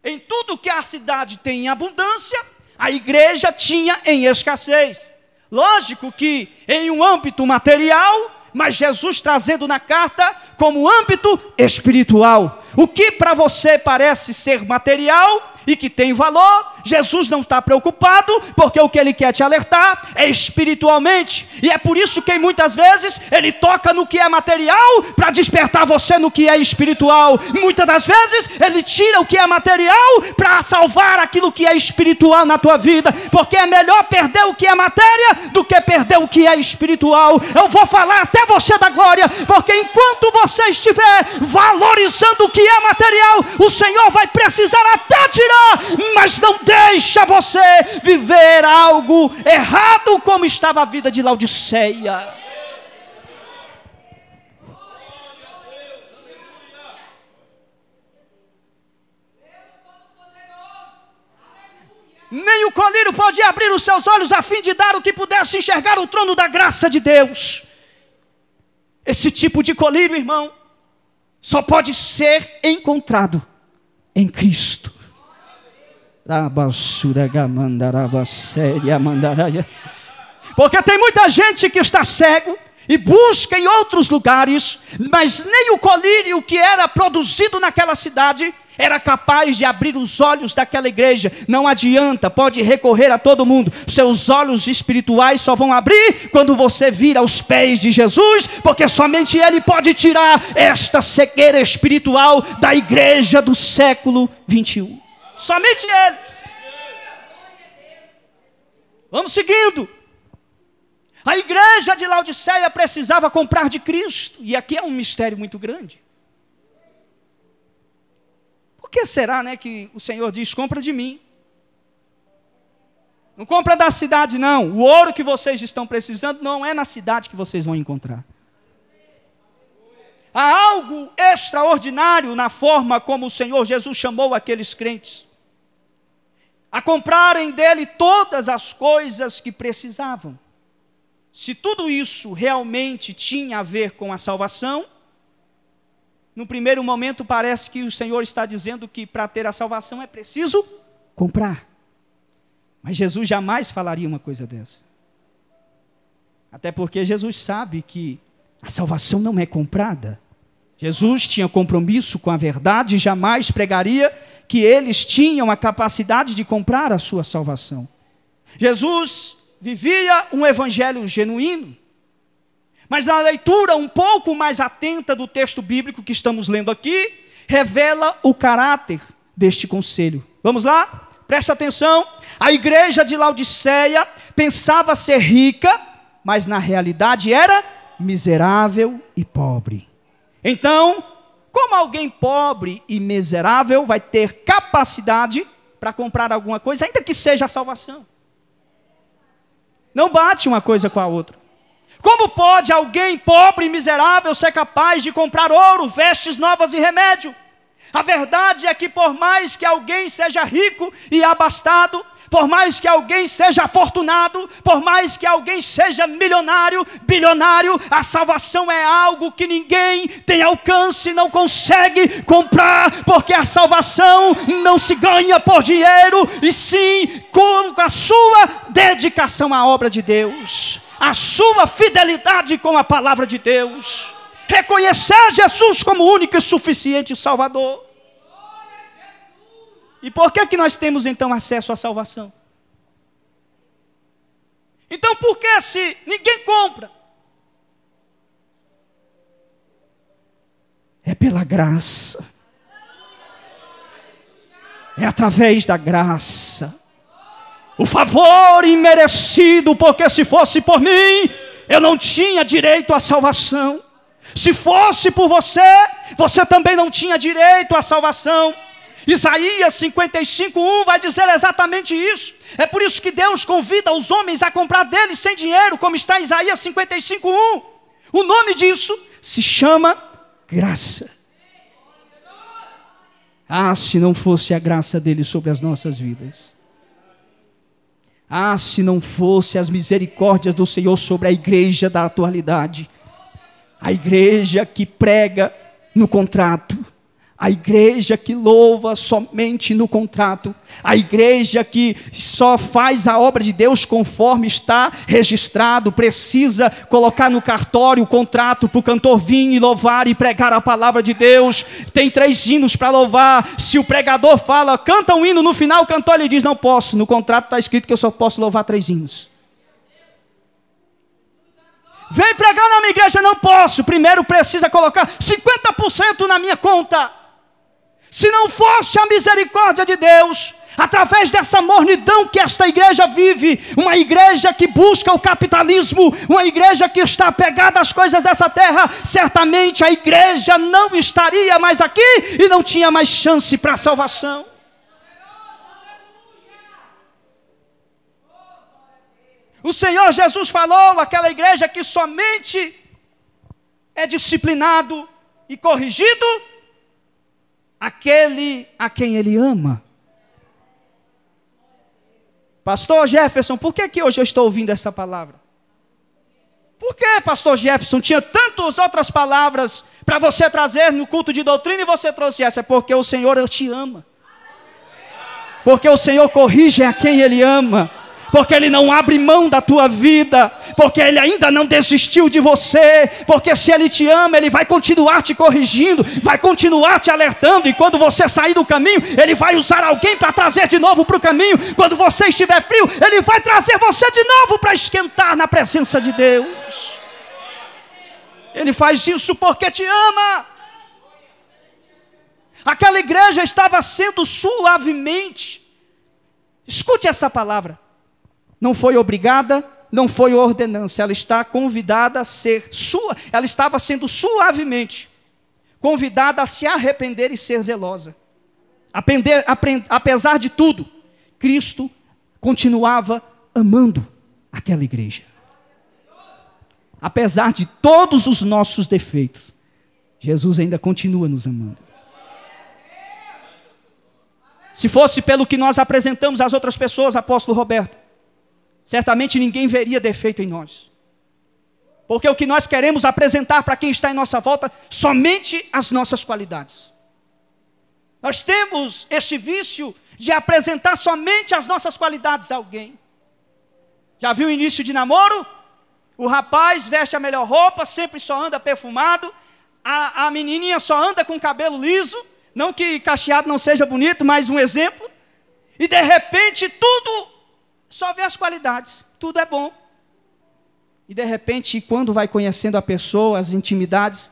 Em tudo que a cidade tem em abundância, a igreja tinha em escassez. Lógico que em um âmbito material, mas Jesus trazendo na carta como âmbito espiritual. O que para você parece ser material e que tem valor, Jesus não está preocupado, porque o que ele quer te alertar é espiritualmente, e é por isso que muitas vezes ele toca no que é material para despertar você no que é espiritual. Muitas das vezes ele tira o que é material para salvar aquilo que é espiritual na tua vida, porque é melhor perder o que é matéria do que perder o que é espiritual. Eu vou falar até você da glória, porque enquanto você estiver valorizando o que é material, o Senhor vai precisar até tirar, mas não dê deixa você viver algo errado como estava a vida de Laodiceia. Nem o colírio pode abrir os seus olhos a fim de dar o que pudesse enxergar o trono da graça de Deus. Esse tipo de colírio, irmão, só pode ser encontrado em Cristo. Porque tem muita gente que está cego e busca em outros lugares, mas nem o colírio que era produzido naquela cidade era capaz de abrir os olhos daquela igreja. Não adianta, pode recorrer a todo mundo. Seus olhos espirituais só vão abrir quando você vir aos pés de Jesus, porque somente Ele pode tirar esta cegueira espiritual da igreja do século 21. Somente Ele. Vamos seguindo. A igreja de Laodiceia precisava comprar de Cristo. E aqui é um mistério muito grande. Por que será né, que o Senhor diz: compra de mim? Não compra da cidade, não. O ouro que vocês estão precisando não é na cidade que vocês vão encontrar. Há algo extraordinário na forma como o Senhor Jesus chamou aqueles crentes a comprarem dele todas as coisas que precisavam. Se tudo isso realmente tinha a ver com a salvação, no primeiro momento parece que o Senhor está dizendo que para ter a salvação é preciso comprar. Mas Jesus jamais falaria uma coisa dessa. Até porque Jesus sabe que a salvação não é comprada, Jesus tinha compromisso com a verdade e jamais pregaria que eles tinham a capacidade de comprar a sua salvação. Jesus vivia um evangelho genuíno. Mas a leitura um pouco mais atenta do texto bíblico que estamos lendo aqui revela o caráter deste conselho. Vamos lá? Presta atenção. A igreja de Laodiceia pensava ser rica, mas na realidade era miserável e pobre. Então, como alguém pobre e miserável vai ter capacidade para comprar alguma coisa, ainda que seja a salvação? Não bate uma coisa com a outra. Como pode alguém pobre e miserável ser capaz de comprar ouro, vestes novas e remédio? A verdade é que, por mais que alguém seja rico e abastado, por mais que alguém seja afortunado, por mais que alguém seja milionário, bilionário, a salvação é algo que ninguém tem alcance, não consegue comprar, porque a salvação não se ganha por dinheiro, e sim com a sua dedicação à obra de Deus, a sua fidelidade com a palavra de Deus. Reconhecer Jesus como único e suficiente Salvador. E por que é que nós temos então acesso à salvação? Então por que se ninguém compra? É pela graça. É através da graça. O favor imerecido, porque se fosse por mim, eu não tinha direito à salvação. Se fosse por você, você também não tinha direito à salvação. Isaías 55:1 vai dizer exatamente isso. É por isso que Deus convida os homens a comprar dele sem dinheiro, como está em Isaías 55:1. O nome disso se chama graça. Ah, se não fosse a graça dele sobre as nossas vidas. Ah, se não fosse as misericórdias do Senhor sobre a igreja da atualidade. A igreja que prega no contrato a igreja que louva somente no contrato, a igreja que só faz a obra de Deus conforme está registrado, precisa colocar no cartório o contrato para o cantor vir e louvar e pregar a palavra de Deus. Tem três hinos para louvar. Se o pregador fala, canta um hino, no final o cantor lhe diz: Não posso, no contrato está escrito que eu só posso louvar três hinos. Vem pregar na minha igreja, não posso. Primeiro precisa colocar 50% na minha conta. Se não fosse a misericórdia de Deus, através dessa mornidão que esta igreja vive, uma igreja que busca o capitalismo, uma igreja que está apegada às coisas dessa terra, certamente a igreja não estaria mais aqui e não tinha mais chance para a salvação. O Senhor Jesus falou àquela igreja que somente é disciplinado e corrigido aquele a quem ele ama. Pastor Jefferson, por que, que hoje eu estou ouvindo essa palavra? Por que, pastor Jefferson, tinha tantas outras palavras para você trazer no culto de doutrina e você trouxe essa? É porque o Senhor te ama. Porque o Senhor corrige a quem Ele ama porque Ele não abre mão da tua vida, porque Ele ainda não desistiu de você, porque se Ele te ama, Ele vai continuar te corrigindo, vai continuar te alertando, e quando você sair do caminho, Ele vai usar alguém para trazer de novo para o caminho, quando você estiver frio, Ele vai trazer você de novo para esquentar na presença de Deus. Ele faz isso porque te ama. Aquela igreja estava sendo suavemente, escute essa palavra, não foi obrigada, não foi ordenança, ela está convidada a ser sua, ela estava sendo suavemente convidada a se arrepender e ser zelosa. Aprender, aprend, apesar de tudo, Cristo continuava amando aquela igreja. Apesar de todos os nossos defeitos, Jesus ainda continua nos amando. Se fosse pelo que nós apresentamos às outras pessoas, apóstolo Roberto, certamente ninguém veria defeito em nós. Porque o que nós queremos apresentar para quem está em nossa volta, somente as nossas qualidades. Nós temos este vício de apresentar somente as nossas qualidades a alguém. Já viu o início de namoro? O rapaz veste a melhor roupa, sempre só anda perfumado, a, a menininha só anda com cabelo liso, não que cacheado não seja bonito, mas um exemplo. E de repente tudo só vê as qualidades, tudo é bom. E de repente, quando vai conhecendo a pessoa, as intimidades,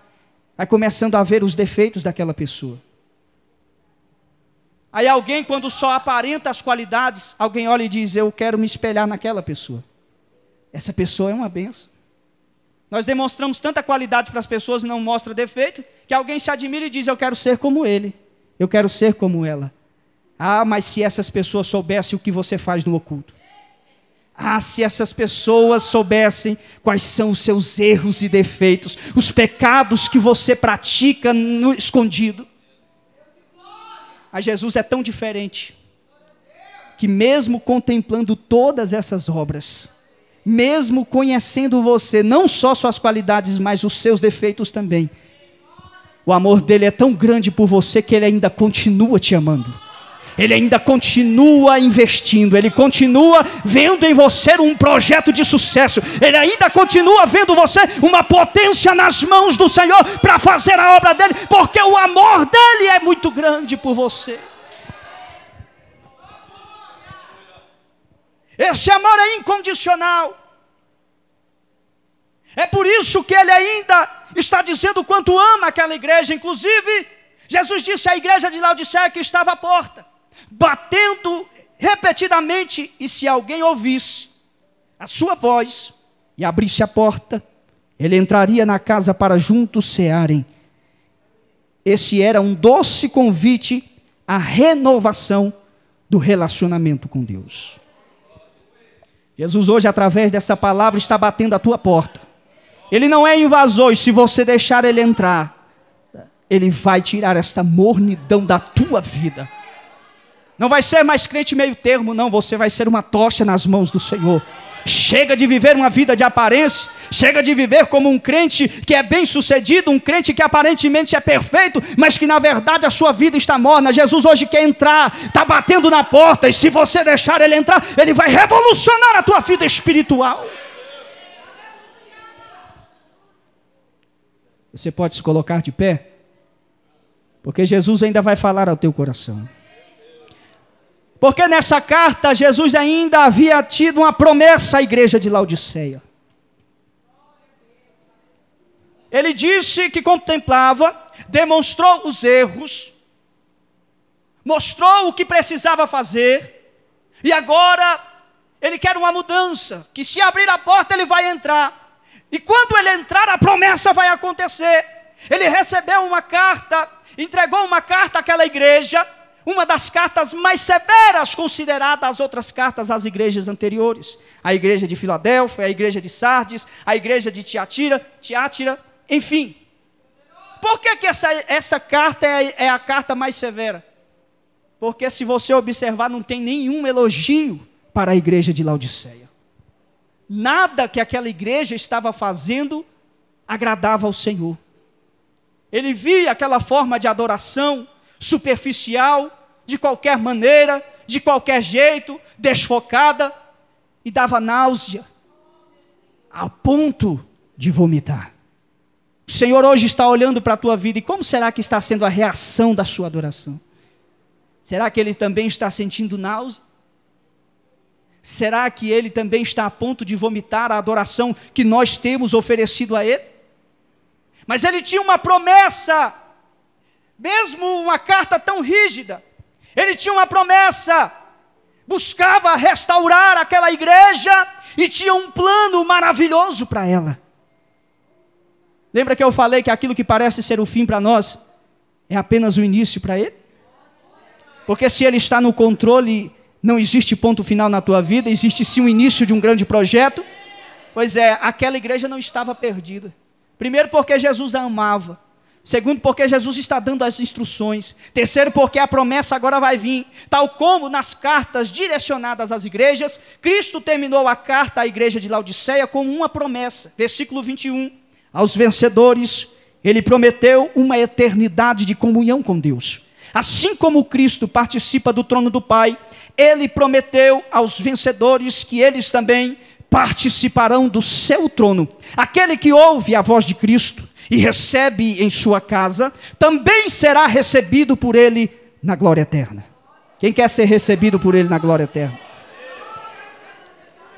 vai começando a ver os defeitos daquela pessoa. Aí alguém, quando só aparenta as qualidades, alguém olha e diz: Eu quero me espelhar naquela pessoa. Essa pessoa é uma benção. Nós demonstramos tanta qualidade para as pessoas e não mostra defeito, que alguém se admira e diz: Eu quero ser como ele. Eu quero ser como ela. Ah, mas se essas pessoas soubessem o que você faz no oculto. Ah, se essas pessoas soubessem quais são os seus erros e defeitos, os pecados que você pratica no escondido. Mas Jesus é tão diferente que, mesmo contemplando todas essas obras, mesmo conhecendo você, não só suas qualidades, mas os seus defeitos também, o amor dele é tão grande por você que ele ainda continua te amando. Ele ainda continua investindo, ele continua vendo em você um projeto de sucesso, ele ainda continua vendo você uma potência nas mãos do Senhor para fazer a obra dele, porque o amor dele é muito grande por você. Esse amor é incondicional. É por isso que ele ainda está dizendo quanto ama aquela igreja. Inclusive, Jesus disse à igreja de Laodiceia que estava à porta batendo repetidamente, e se alguém ouvisse a sua voz e abrisse a porta, ele entraria na casa para juntos cearem. Esse era um doce convite à renovação do relacionamento com Deus. Jesus hoje, através dessa palavra, está batendo a tua porta. Ele não é invasor, e se você deixar ele entrar, ele vai tirar esta mornidão da tua vida. Não vai ser mais crente meio termo, não. Você vai ser uma tocha nas mãos do Senhor. Chega de viver uma vida de aparência. Chega de viver como um crente que é bem sucedido, um crente que aparentemente é perfeito, mas que na verdade a sua vida está morna. Jesus hoje quer entrar, está batendo na porta, e se você deixar ele entrar, ele vai revolucionar a tua vida espiritual. Você pode se colocar de pé? Porque Jesus ainda vai falar ao teu coração. Porque nessa carta Jesus ainda havia tido uma promessa à igreja de Laodiceia. Ele disse que contemplava, demonstrou os erros, mostrou o que precisava fazer, e agora ele quer uma mudança, que se abrir a porta ele vai entrar. E quando ele entrar, a promessa vai acontecer. Ele recebeu uma carta, entregou uma carta àquela igreja, uma das cartas mais severas consideradas as outras cartas às igrejas anteriores. A igreja de Filadélfia, a igreja de Sardes, a igreja de Tiatira, Tiatira, enfim. Por que, que essa, essa carta é, é a carta mais severa? Porque se você observar, não tem nenhum elogio para a igreja de Laodiceia. Nada que aquela igreja estava fazendo agradava ao Senhor. Ele via aquela forma de adoração, superficial, de qualquer maneira, de qualquer jeito, desfocada, e dava náusea, a ponto de vomitar. O Senhor hoje está olhando para a tua vida e como será que está sendo a reação da sua adoração? Será que ele também está sentindo náusea? Será que ele também está a ponto de vomitar a adoração que nós temos oferecido a ele? Mas ele tinha uma promessa mesmo uma carta tão rígida, ele tinha uma promessa, buscava restaurar aquela igreja e tinha um plano maravilhoso para ela. Lembra que eu falei que aquilo que parece ser o fim para nós é apenas o início para ele? Porque se ele está no controle, não existe ponto final na tua vida, existe sim o início de um grande projeto. Pois é, aquela igreja não estava perdida. Primeiro, porque Jesus a amava. Segundo, porque Jesus está dando as instruções. Terceiro, porque a promessa agora vai vir. Tal como nas cartas direcionadas às igrejas, Cristo terminou a carta à igreja de Laodiceia com uma promessa. Versículo 21. Aos vencedores, ele prometeu uma eternidade de comunhão com Deus. Assim como Cristo participa do trono do Pai, ele prometeu aos vencedores que eles também participarão do seu trono. Aquele que ouve a voz de Cristo e recebe em sua casa, também será recebido por ele na glória eterna. Quem quer ser recebido por ele na glória eterna?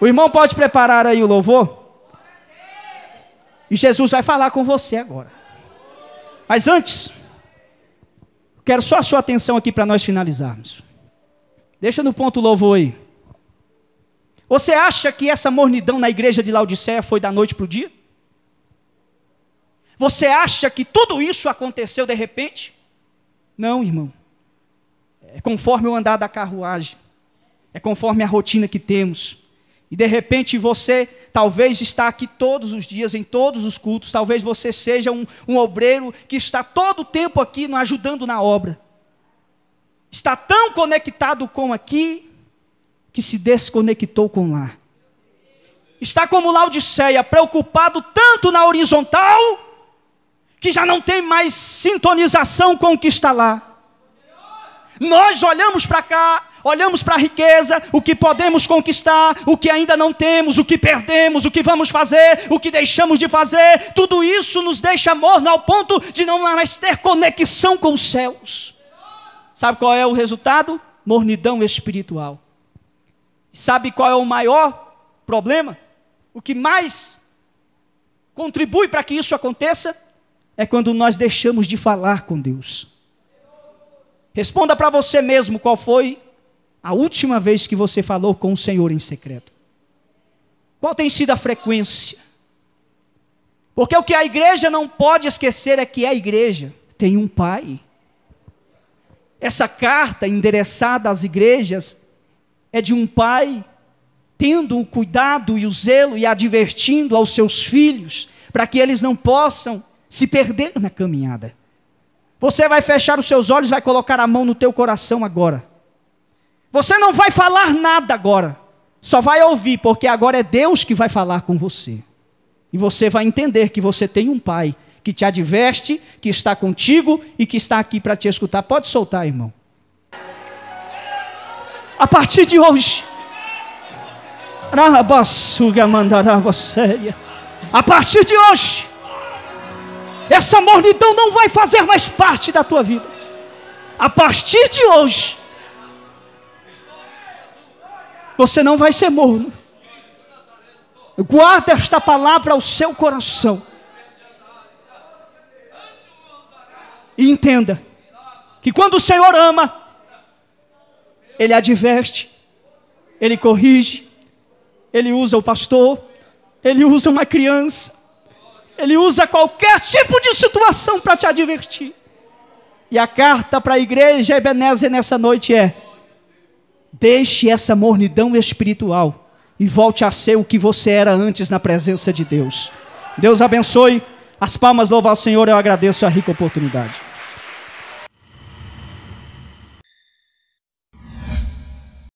O irmão pode preparar aí o louvor? E Jesus vai falar com você agora. Mas antes, quero só a sua atenção aqui para nós finalizarmos. Deixa no ponto o louvor aí. Você acha que essa mornidão na igreja de Laodiceia foi da noite para o dia? Você acha que tudo isso aconteceu de repente? Não, irmão. É conforme o andar da carruagem. É conforme a rotina que temos. E de repente você talvez está aqui todos os dias, em todos os cultos, talvez você seja um, um obreiro que está todo o tempo aqui ajudando na obra. Está tão conectado com aqui que se desconectou com lá. Está como Laodiceia, preocupado tanto na horizontal que já não tem mais sintonização com o que está lá. Nós olhamos para cá, olhamos para a riqueza, o que podemos conquistar, o que ainda não temos, o que perdemos, o que vamos fazer, o que deixamos de fazer, tudo isso nos deixa morno ao ponto de não mais ter conexão com os céus. Sabe qual é o resultado? Mornidão espiritual. Sabe qual é o maior problema? O que mais contribui para que isso aconteça? é quando nós deixamos de falar com Deus. Responda para você mesmo qual foi a última vez que você falou com o Senhor em secreto. Qual tem sido a frequência? Porque o que a igreja não pode esquecer é que a igreja tem um pai. Essa carta endereçada às igrejas é de um pai tendo o cuidado e o zelo e advertindo aos seus filhos para que eles não possam se perder na caminhada. Você vai fechar os seus olhos, vai colocar a mão no teu coração agora. Você não vai falar nada agora. Só vai ouvir, porque agora é Deus que vai falar com você. E você vai entender que você tem um pai que te adverte, que está contigo e que está aqui para te escutar. Pode soltar, irmão. A partir de hoje, a partir de hoje, essa mornidão não vai fazer mais parte da tua vida. A partir de hoje, você não vai ser morno. Guarda esta palavra ao seu coração. E entenda que quando o Senhor ama, Ele adverte, Ele corrige, Ele usa o pastor, Ele usa uma criança, ele usa qualquer tipo de situação para te advertir. E a carta para a igreja Ebenezer nessa noite é: deixe essa mornidão espiritual e volte a ser o que você era antes na presença de Deus. Deus abençoe. As palmas louvar ao Senhor, eu agradeço a rica oportunidade.